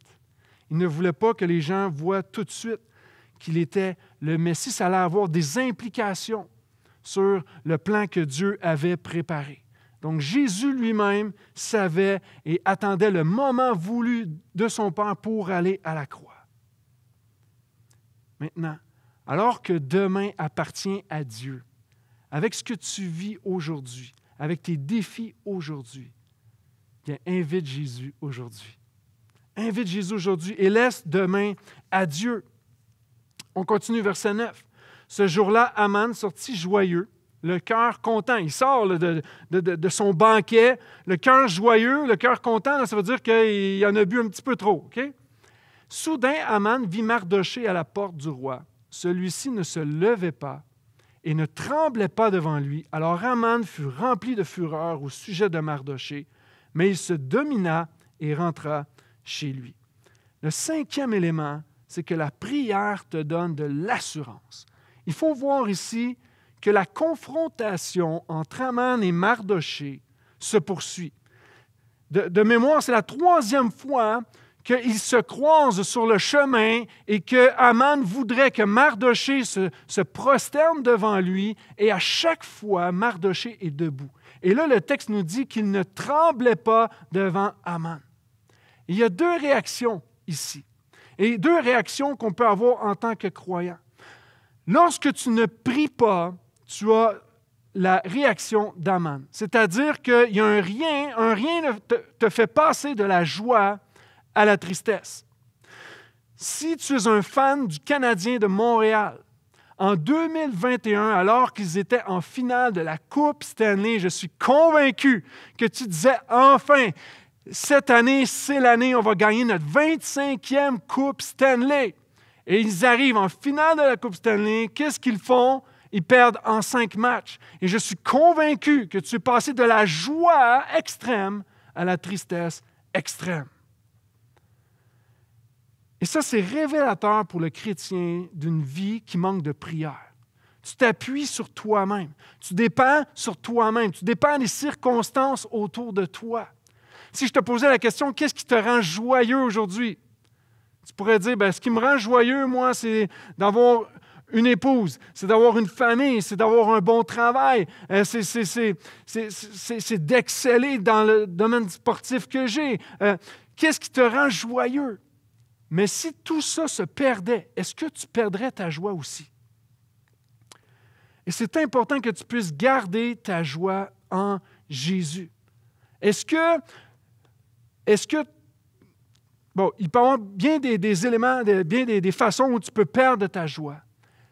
Il ne voulait pas que les gens voient tout de suite qu'il était le Messie. Ça allait avoir des implications sur le plan que Dieu avait préparé. Donc Jésus lui-même savait et attendait le moment voulu de son Père pour aller à la croix. Maintenant, alors que demain appartient à Dieu, avec ce que tu vis aujourd'hui, avec tes défis aujourd'hui, invite Jésus aujourd'hui Invite Jésus aujourd'hui et laisse demain à Dieu. On continue, verset 9. Ce jour-là, Aman sortit joyeux, le cœur content. Il sort de, son banquet, le cœur joyeux, le cœur content. ça veut dire qu'il en a bu un petit peu trop. Soudain, Aman vit Mardoché à la porte du roi. Celui-ci ne se levait pas et ne tremblait pas devant lui. Alors Amman fut rempli de fureur au sujet de Mardoché, mais il se domina et rentra chez lui. Le cinquième élément, c'est que la prière te donne de l'assurance. Il faut voir ici que la confrontation entre Aman et Mardoché se poursuit. De, mémoire, c'est la troisième fois qu'ils se croisent sur le chemin et que Aman voudrait que Mardoché se, prosterne devant lui, et à chaque fois, Mardoché est debout. Et là, le texte nous dit qu'il ne tremblait pas devant Aman. Il y a deux réactions ici, et deux réactions qu'on peut avoir en tant que croyant. Lorsque tu ne pries pas, tu as la réaction d'Aman. C'est-à-dire qu'il y a un rien, un rien te, te fait passer de la joie à la tristesse. Si tu es un fan du Canadien de Montréal, en 2021, alors qu'ils étaient en finale de la Coupe année, je suis convaincu que tu disais enfin, cette année, c'est l'année, où on va gagner notre 25e Coupe Stanley. Et ils arrivent en finale de la Coupe Stanley. Qu'est-ce qu'ils font? Ils perdent en cinq matchs. Et je suis convaincu que tu es passé de la joie extrême à la tristesse extrême. Et ça, c'est révélateur pour le chrétien d'une vie qui manque de prière. Tu t'appuies sur toi-même. Tu dépends sur toi-même. Tu dépends des circonstances autour de toi. Si je te posais la question, qu'est-ce qui te rend joyeux aujourd'hui? Tu pourrais dire, ben, ce qui me rend joyeux, moi, c'est d'avoir une épouse, c'est d'avoir une famille, c'est d'avoir un bon travail, euh, c'est d'exceller dans le domaine sportif que j'ai. Euh, qu'est-ce qui te rend joyeux? Mais si tout ça se perdait, est-ce que tu perdrais ta joie aussi? Et c'est important que tu puisses garder ta joie en Jésus. Est-ce que est-ce que. Bon, il peut y avoir bien des, éléments, bien des, façons où tu peux perdre ta joie.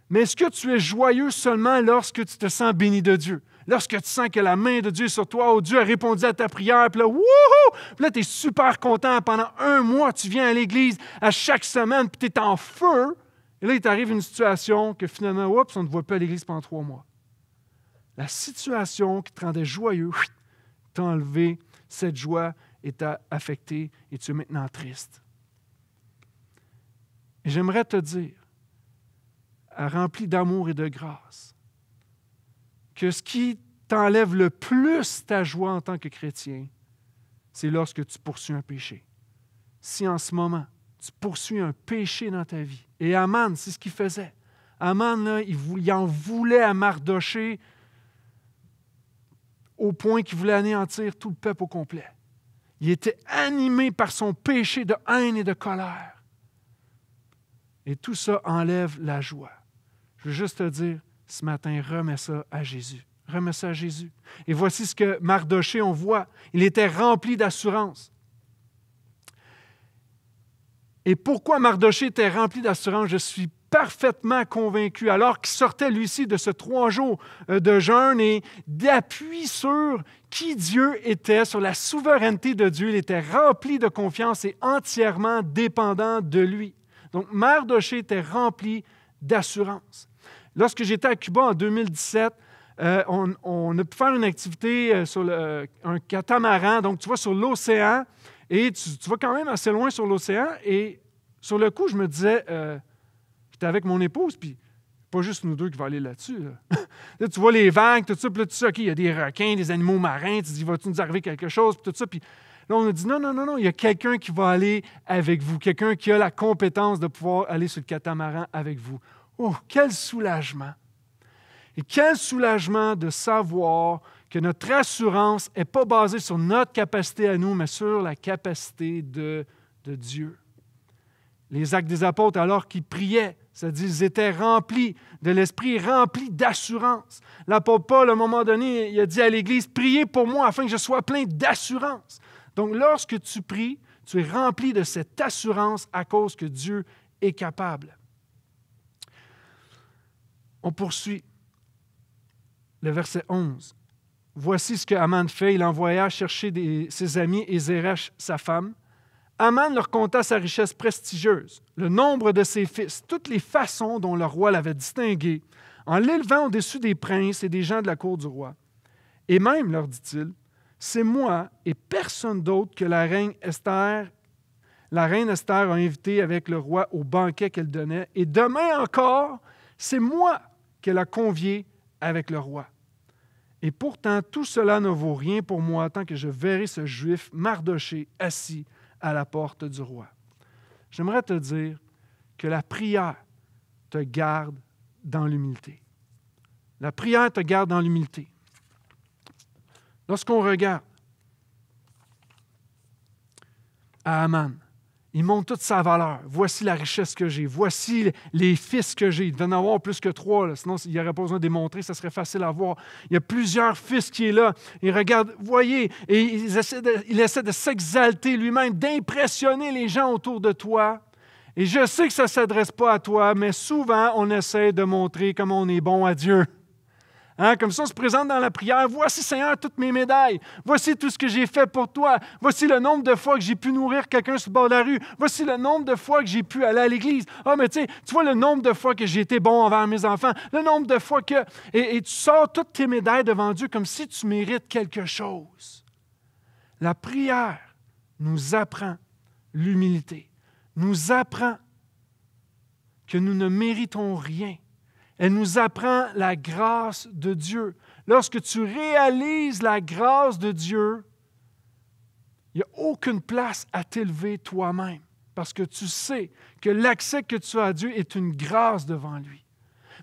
Mais est-ce que tu es joyeux seulement lorsque tu te sens béni de Dieu? Lorsque tu sens que la main de Dieu est sur toi, oh Dieu a répondu à ta prière, puis là, wouhou! Puis là, tu es super content. Pendant un mois, tu viens à l'église à chaque semaine, puis tu es en feu. Et là, il t'arrive une situation que finalement, oups, on ne te voit pas à l'église pendant trois mois. La situation qui te rendait joyeux t'a enlevé cette joie et affecté et tu es maintenant triste. j'aimerais te dire, rempli d'amour et de grâce, que ce qui t'enlève le plus ta joie en tant que chrétien, c'est lorsque tu poursuis un péché. Si en ce moment, tu poursuis un péché dans ta vie, et Aman, c'est ce qu'il faisait. Aman, il, en voulait à au point qu'il voulait anéantir tout le peuple au complet. Il était animé par son péché de haine et de colère. Et tout ça enlève la joie. Je veux juste te dire, ce matin, remets ça à Jésus. Remets ça à Jésus. Et voici ce que Mardoché, on voit. Il était rempli d'assurance. Et pourquoi Mardoché était rempli d'assurance? Je suis parfaitement convaincu, alors qu'il sortait lui ci de ce trois jours euh, de jeûne et d'appui sur qui Dieu était, sur la souveraineté de Dieu. Il était rempli de confiance et entièrement dépendant de lui. Donc Mardoché était rempli d'assurance. Lorsque j'étais à Cuba en 2017, euh, on, a pu faire une activité euh, sur le, un catamaran, donc tu vois sur l'océan et tu, vas quand même assez loin sur l'océan. Et sur le coup, je me disais, avec mon épouse, puis pas juste nous deux qui va aller là-dessus. Là. tu vois les vagues, tout ça, puis là, tu sais, il y a des requins, des animaux marins, tu dis, vas tu nous arriver quelque chose, puis tout ça, puis là, on a dit, non, non, non, non, il y a quelqu'un qui va aller avec vous, quelqu'un qui a la compétence de pouvoir aller sur le catamaran avec vous. Oh, quel soulagement! Et quel soulagement de savoir que notre assurance n'est pas basée sur notre capacité à nous, mais sur la capacité de, de Dieu. Les actes des apôtres, alors qu'ils priaient, c'est-à-dire, ils étaient remplis de l'Esprit, remplis d'assurance. L'apôtre Paul, à un moment donné, il a dit à l'Église, priez pour moi afin que je sois plein d'assurance. Donc, lorsque tu pries, tu es rempli de cette assurance à cause que Dieu est capable. On poursuit le verset 11. Voici ce que Aman fait. Il envoya chercher ses amis et Zeresh, sa femme. Aman leur conta sa richesse prestigieuse, le nombre de ses fils, toutes les façons dont le roi l'avait distingué, en l'élevant au-dessus des princes et des gens de la cour du roi. Et même, leur dit-il, c'est moi et personne d'autre que la reine Esther. La reine Esther a invité avec le roi au banquet qu'elle donnait, et demain encore, c'est moi qu'elle a convié avec le roi. Et pourtant, tout cela ne vaut rien pour moi tant que je verrai ce juif mardoché assis à la porte du roi. J'aimerais te dire que la prière te garde dans l'humilité. La prière te garde dans l'humilité. Lorsqu'on regarde à Aman, il montre toute sa valeur. Voici la richesse que j'ai. Voici les fils que j'ai. Il devait en avoir plus que trois, sinon il n'y aurait pas besoin de démontrer. montrer, ça serait facile à voir. Il y a plusieurs fils qui est là. Il regarde, voyez, et il essaie il essaie de s'exalter lui-même, d'impressionner les gens autour de toi. Et je sais que ça ne s'adresse pas à toi, mais souvent on essaie de montrer comment on est bon à Dieu. Hein, comme ça, on se présente dans la prière. Voici, Seigneur, toutes mes médailles. Voici tout ce que j'ai fait pour toi. Voici le nombre de fois que j'ai pu nourrir quelqu'un sur le bord de la rue. Voici le nombre de fois que j'ai pu aller à l'église. Ah, mais tu sais, tu vois le nombre de fois que j'ai été bon envers mes enfants. Le nombre de fois que. Et, et tu sors toutes tes médailles devant Dieu comme si tu mérites quelque chose. La prière nous apprend l'humilité, nous apprend que nous ne méritons rien elle nous apprend la grâce de Dieu. Lorsque tu réalises la grâce de Dieu, il n'y a aucune place à t'élever toi-même parce que tu sais que l'accès que tu as à Dieu est une grâce devant lui.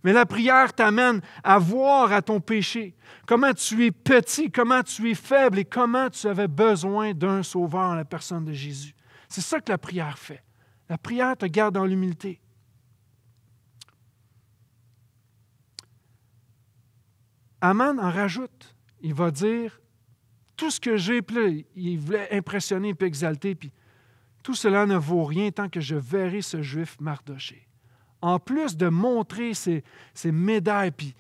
Mais la prière t'amène à voir à ton péché, comment tu es petit, comment tu es faible et comment tu avais besoin d'un sauveur en la personne de Jésus. C'est ça que la prière fait. La prière te garde dans l'humilité. Aman en rajoute. Il va dire tout ce que j'ai, puis il voulait impressionner puis exalter, puis tout cela ne vaut rien tant que je verrai ce juif mardoché. En plus de montrer ses, médailles, puis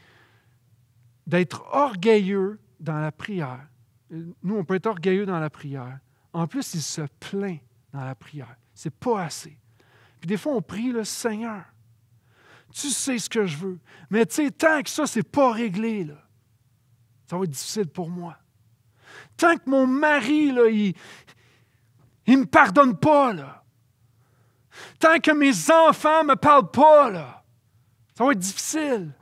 d'être orgueilleux dans la prière, nous, on peut être orgueilleux dans la prière. En plus, il se plaint dans la prière. C'est pas assez. Puis des fois, on prie le Seigneur. Tu sais ce que je veux. Mais tu sais, tant que ça, c'est pas réglé, là. Ça va être difficile pour moi. Tant que mon mari, là, il ne me pardonne pas, là. tant que mes enfants ne me parlent pas, là, ça va être difficile.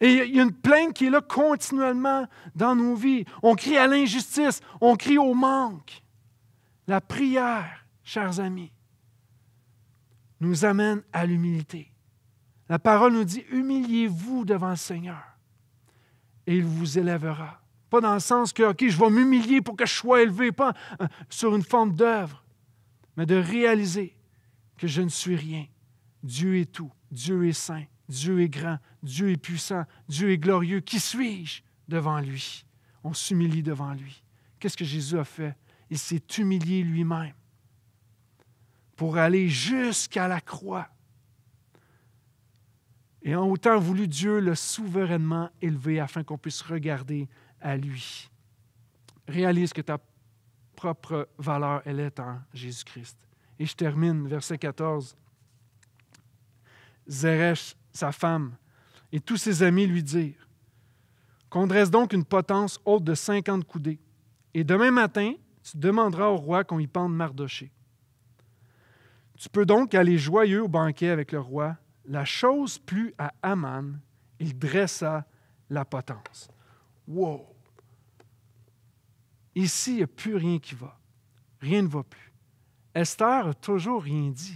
Et il y a une plainte qui est là continuellement dans nos vies. On crie à l'injustice, on crie au manque. La prière, chers amis, nous amène à l'humilité. La parole nous dit, humiliez-vous devant le Seigneur et il vous élèvera. Pas dans le sens que, OK, je vais m'humilier pour que je sois élevé, pas euh, sur une forme d'œuvre, mais de réaliser que je ne suis rien. Dieu est tout, Dieu est saint, Dieu est grand, Dieu est puissant, Dieu est glorieux. Qui suis-je devant lui? On s'humilie devant lui. Qu'est-ce que Jésus a fait? Il s'est humilié lui-même pour aller jusqu'à la croix et en autant voulu Dieu le souverainement élever afin qu'on puisse regarder à lui. Réalise que ta propre valeur, elle est en Jésus-Christ. Et je termine, verset 14. Zeresh, sa femme, et tous ses amis lui dirent Qu'on dresse donc une potence haute de 50 coudées, et demain matin, tu demanderas au roi qu'on y pende Mardoché. Tu peux donc aller joyeux au banquet avec le roi la chose plut à Aman, il dressa la potence. Wow! Ici, il n'y a plus rien qui va. Rien ne va plus. Esther a toujours rien dit.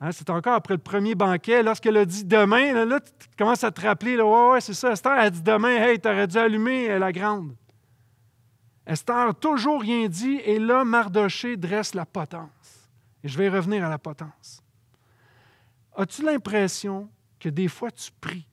Hein, c'est encore après le premier banquet, lorsqu'elle a dit demain, là, tu commences à te rappeler, là, ouais, ouais, c'est ça, Esther a dit demain, hey, t'aurais dû allumer euh, la grande. Esther toujours rien dit, et là, Mardoché dresse la potence. Et je vais revenir à la potence. As-tu l'impression que des fois tu pries?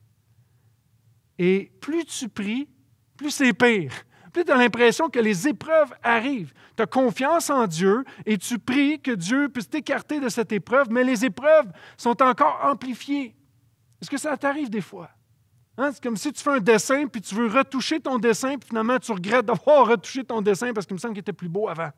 Et plus tu pries, plus c'est pire. Plus tu as l'impression que les épreuves arrivent. Tu as confiance en Dieu et tu pries que Dieu puisse t'écarter de cette épreuve, mais les épreuves sont encore amplifiées. Est-ce que ça t'arrive des fois? Hein? C'est comme si tu fais un dessin, puis tu veux retoucher ton dessin, puis finalement tu regrettes d'avoir retouché ton dessin parce qu'il me semble qu'il était plus beau avant.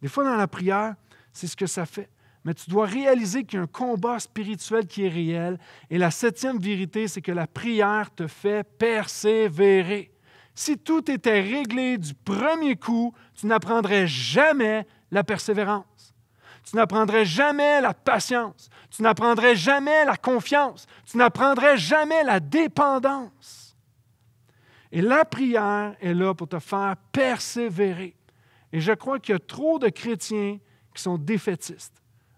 Des fois, dans la prière, c'est ce que ça fait mais tu dois réaliser qu'il y a un combat spirituel qui est réel. Et la septième vérité, c'est que la prière te fait persévérer. Si tout était réglé du premier coup, tu n'apprendrais jamais la persévérance. Tu n'apprendrais jamais la patience. Tu n'apprendrais jamais la confiance. Tu n'apprendrais jamais la dépendance. Et la prière est là pour te faire persévérer. Et je crois qu'il y a trop de chrétiens qui sont défaitistes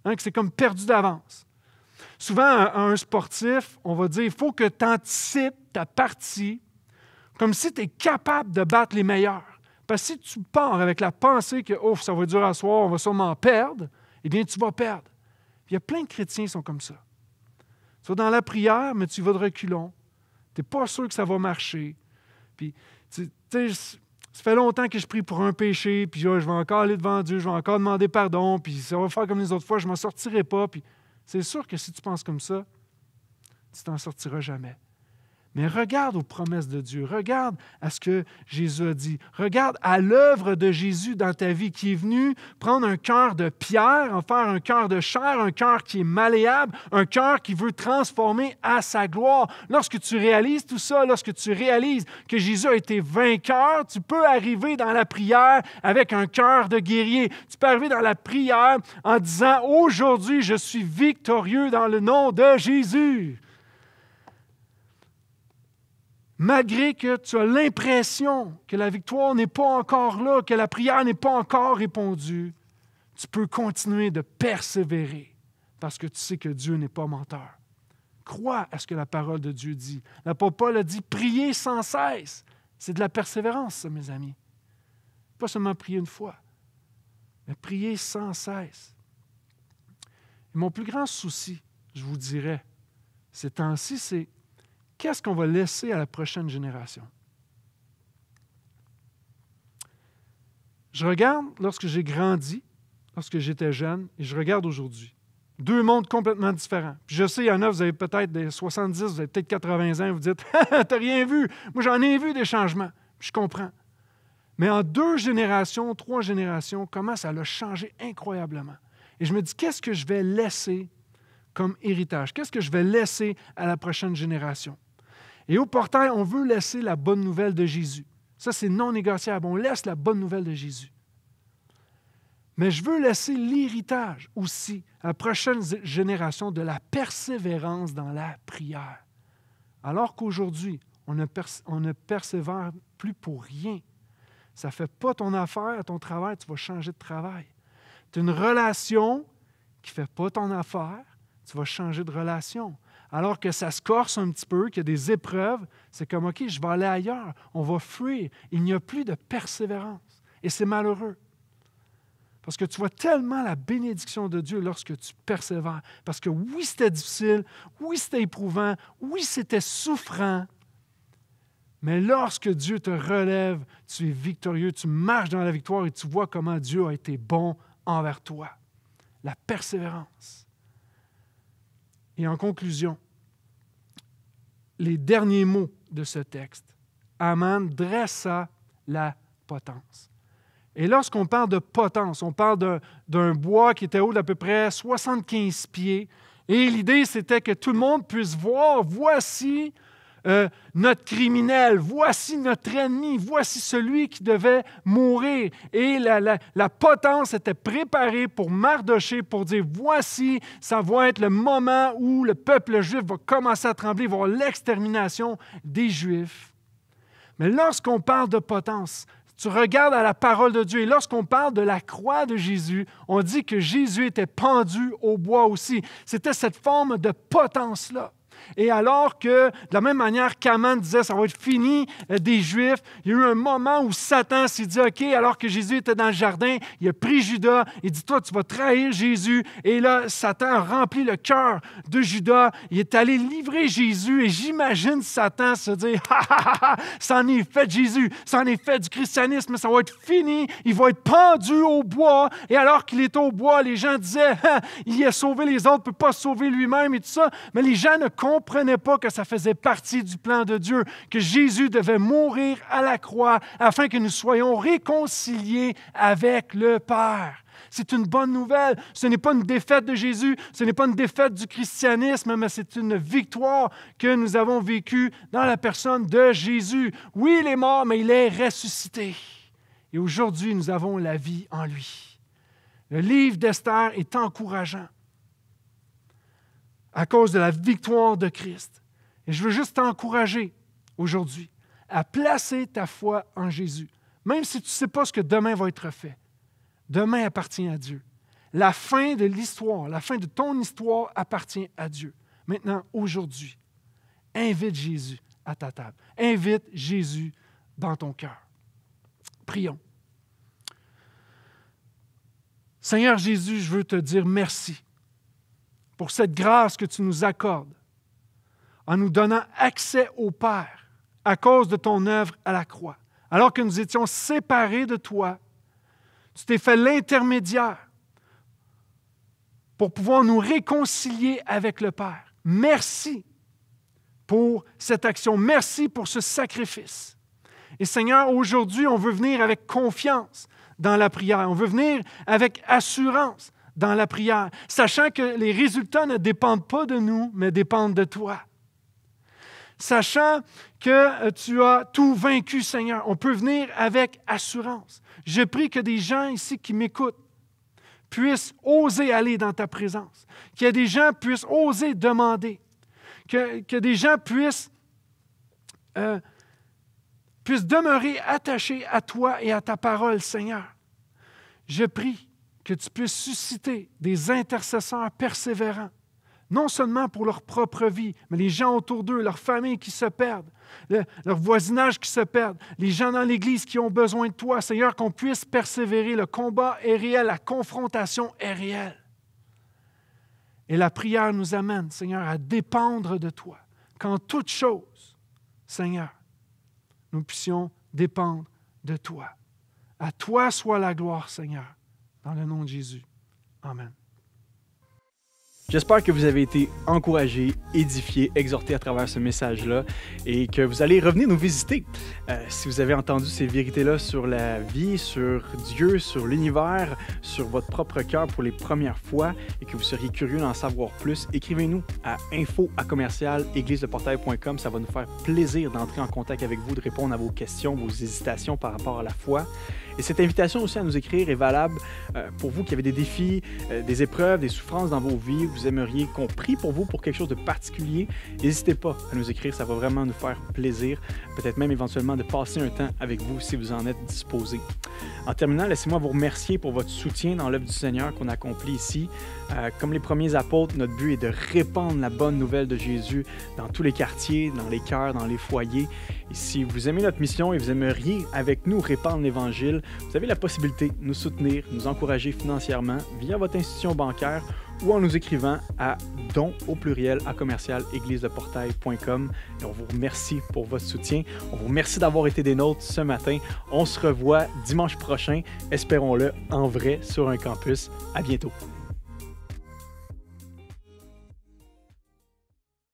Hein, que c'est comme perdu d'avance. Souvent, un sportif, on va dire, il faut que tu anticipes ta partie comme si tu es capable de battre les meilleurs. Parce que si tu pars avec la pensée que oh, ça va durer à soir, on va sûrement perdre, eh bien, tu vas perdre. Il y a plein de chrétiens qui sont comme ça. Tu vas dans la prière, mais tu vas de reculons. Tu n'es pas sûr que ça va marcher. Puis, tu sais, ça fait longtemps que je prie pour un péché, puis oh, je vais encore aller devant Dieu, je vais encore demander pardon, puis ça va faire comme les autres fois, je ne m'en sortirai pas. Puis c'est sûr que si tu penses comme ça, tu t'en sortiras jamais. Mais regarde aux promesses de Dieu, regarde à ce que Jésus a dit, regarde à l'œuvre de Jésus dans ta vie qui est venue, prendre un cœur de pierre, en faire un cœur de chair, un cœur qui est malléable, un cœur qui veut transformer à sa gloire. Lorsque tu réalises tout ça, lorsque tu réalises que Jésus a été vainqueur, tu peux arriver dans la prière avec un cœur de guerrier. Tu peux arriver dans la prière en disant, aujourd'hui, je suis victorieux dans le nom de Jésus malgré que tu as l'impression que la victoire n'est pas encore là, que la prière n'est pas encore répondue, tu peux continuer de persévérer parce que tu sais que Dieu n'est pas menteur. Crois à ce que la parole de Dieu dit. L'apôtre Paul a dit prier sans cesse. C'est de la persévérance, mes amis. Pas seulement prier une fois, mais prier sans cesse. Et mon plus grand souci, je vous dirais, ces temps-ci, c'est Qu'est-ce qu'on va laisser à la prochaine génération? Je regarde lorsque j'ai grandi, lorsque j'étais jeune, et je regarde aujourd'hui. Deux mondes complètement différents. je sais, il y en a, vous avez peut-être des 70, vous avez peut-être 80 ans, vous dites T'as rien vu. Moi, j'en ai vu des changements. Je comprends. Mais en deux générations, trois générations, comment ça l'a changé incroyablement. Et je me dis Qu'est-ce que je vais laisser comme héritage? Qu'est-ce que je vais laisser à la prochaine génération? Et au portail, on veut laisser la bonne nouvelle de Jésus. Ça, c'est non négociable. On laisse la bonne nouvelle de Jésus. Mais je veux laisser l'héritage aussi à la prochaine génération de la persévérance dans la prière. Alors qu'aujourd'hui, on, ne persévère plus pour rien. Ça ne fait pas ton affaire, ton travail, tu vas changer de travail. Tu as une relation qui ne fait pas ton affaire, tu vas changer de relation alors que ça se corse un petit peu, qu'il y a des épreuves, c'est comme, OK, je vais aller ailleurs, on va fuir. Il n'y a plus de persévérance. Et c'est malheureux. Parce que tu vois tellement la bénédiction de Dieu lorsque tu persévères. Parce que oui, c'était difficile, oui, c'était éprouvant, oui, c'était souffrant. Mais lorsque Dieu te relève, tu es victorieux, tu marches dans la victoire et tu vois comment Dieu a été bon envers toi. La persévérance. Et en conclusion, les derniers mots de ce texte, Aman dressa la potence. Et lorsqu'on parle de potence, on parle d'un bois qui était haut d'à peu près 75 pieds. Et l'idée, c'était que tout le monde puisse voir, voici euh, notre criminel, voici notre ennemi, voici celui qui devait mourir. Et la, potence était préparée pour mardocher, pour dire, voici, ça va être le moment où le peuple juif va commencer à trembler, voir l'extermination des Juifs. Mais lorsqu'on parle de potence, tu regardes à la parole de Dieu. Et lorsqu'on parle de la croix de Jésus, on dit que Jésus était pendu au bois aussi. C'était cette forme de potence-là. Et alors que, de la même manière qu'Aman disait, ça va être fini euh, des Juifs, il y a eu un moment où Satan s'est dit, OK, alors que Jésus était dans le jardin, il a pris Judas, il dit, toi, tu vas trahir Jésus. Et là, Satan a rempli le cœur de Judas, il est allé livrer Jésus, et j'imagine Satan se dire, ha, ha, ha, ça en est fait de Jésus, ça en est fait du christianisme, ça va être fini, il va être pendu au bois. Et alors qu'il est au bois, les gens disaient, il a sauvé les autres, ne peut pas sauver lui-même et tout ça. Mais les gens ne comprenait pas que ça faisait partie du plan de Dieu, que Jésus devait mourir à la croix afin que nous soyons réconciliés avec le Père. C'est une bonne nouvelle. Ce n'est pas une défaite de Jésus, ce n'est pas une défaite du christianisme, mais c'est une victoire que nous avons vécue dans la personne de Jésus. Oui, il est mort, mais il est ressuscité. Et aujourd'hui, nous avons la vie en lui. Le livre d'Esther est encourageant à cause de la victoire de Christ. Et je veux juste t'encourager aujourd'hui à placer ta foi en Jésus, même si tu ne sais pas ce que demain va être fait. Demain appartient à Dieu. La fin de l'histoire, la fin de ton histoire appartient à Dieu. Maintenant, aujourd'hui, invite Jésus à ta table. Invite Jésus dans ton cœur. Prions. Seigneur Jésus, je veux te dire merci pour cette grâce que tu nous accordes en nous donnant accès au Père à cause de ton œuvre à la croix. Alors que nous étions séparés de toi, tu t'es fait l'intermédiaire pour pouvoir nous réconcilier avec le Père. Merci pour cette action. Merci pour ce sacrifice. Et Seigneur, aujourd'hui, on veut venir avec confiance dans la prière. On veut venir avec assurance dans la prière, sachant que les résultats ne dépendent pas de nous, mais dépendent de toi. Sachant que euh, tu as tout vaincu, Seigneur, on peut venir avec assurance. Je prie que des gens ici qui m'écoutent puissent oser aller dans ta présence, que des gens puissent oser demander, que, des gens puissent, euh, puissent demeurer attachés à toi et à ta parole, Seigneur. Je prie que tu puisses susciter des intercesseurs persévérants, non seulement pour leur propre vie, mais les gens autour d'eux, leurs familles qui se perdent, leur voisinage qui se perdent, les gens dans l'Église qui ont besoin de toi, Seigneur, qu'on puisse persévérer. Le combat est réel, la confrontation est réelle. Et la prière nous amène, Seigneur, à dépendre de toi, qu'en toute chose, Seigneur, nous puissions dépendre de toi. À toi soit la gloire, Seigneur. Dans le nom de Jésus. Amen. J'espère que vous avez été encouragé, édifié, exhorté à travers ce message-là et que vous allez revenir nous visiter. Euh, si vous avez entendu ces vérités-là sur la vie, sur Dieu, sur l'univers, sur votre propre cœur pour les premières fois et que vous seriez curieux d'en savoir plus, écrivez-nous à info Ça va nous faire plaisir d'entrer en contact avec vous, de répondre à vos questions, vos hésitations par rapport à la foi. Et cette invitation aussi à nous écrire est valable euh, pour vous qui avez des défis, euh, des épreuves, des souffrances dans vos vies, vous aimeriez qu'on prie pour vous pour quelque chose de particulier. N'hésitez pas à nous écrire, ça va vraiment nous faire plaisir. Peut-être même éventuellement de passer un temps avec vous si vous en êtes disposé. En terminant, laissez-moi vous remercier pour votre soutien dans l'œuvre du Seigneur qu'on accomplit ici. Euh, comme les premiers apôtres, notre but est de répandre la bonne nouvelle de Jésus dans tous les quartiers, dans les cœurs, dans les foyers. Et si vous aimez notre mission et vous aimeriez avec nous répandre l'Évangile, vous avez la possibilité de nous soutenir, nous encourager financièrement via votre institution bancaire ou en nous écrivant à don au pluriel à commercial égliseleportail.com. Et on vous remercie pour votre soutien. On vous remercie d'avoir été des nôtres ce matin. On se revoit dimanche prochain, espérons-le en vrai sur un campus. À bientôt.